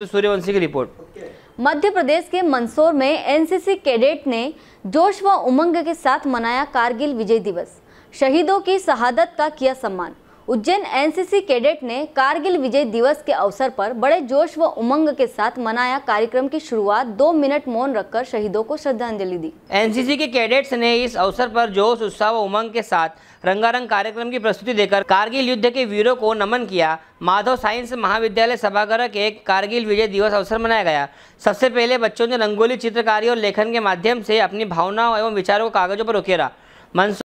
तो सूर्यवंशी की रिपोर्ट मध्य प्रदेश के मंदसौर में एनसीसी कैडेट ने जोश व उमंग के साथ मनाया कारगिल विजय दिवस शहीदों की शहादत का किया सम्मान उज्जैन एनसीसी कैडेट ने कारगिल विजय दिवस के अवसर पर बड़े जोश व उमंग के साथ मनाया कार्यक्रम की शुरुआत दो मिनट मौन रखकर शहीदों को श्रद्धांजलि दी एनसीसी के कैडेट्स ने इस अवसर पर जोश उत्साह व उमंग के साथ रंगारंग कार्यक्रम की प्रस्तुति देकर कारगिल युद्ध के वीरों को नमन किया माधव साइंस महाविद्यालय सभागार के कारगिल विजय दिवस अवसर मनाया गया सबसे पहले बच्चों ने रंगोली चित्रकारी और लेखन के माध्यम से अपनी भावनाओं एवं विचारों को कागजों पर उकेरा मंसूर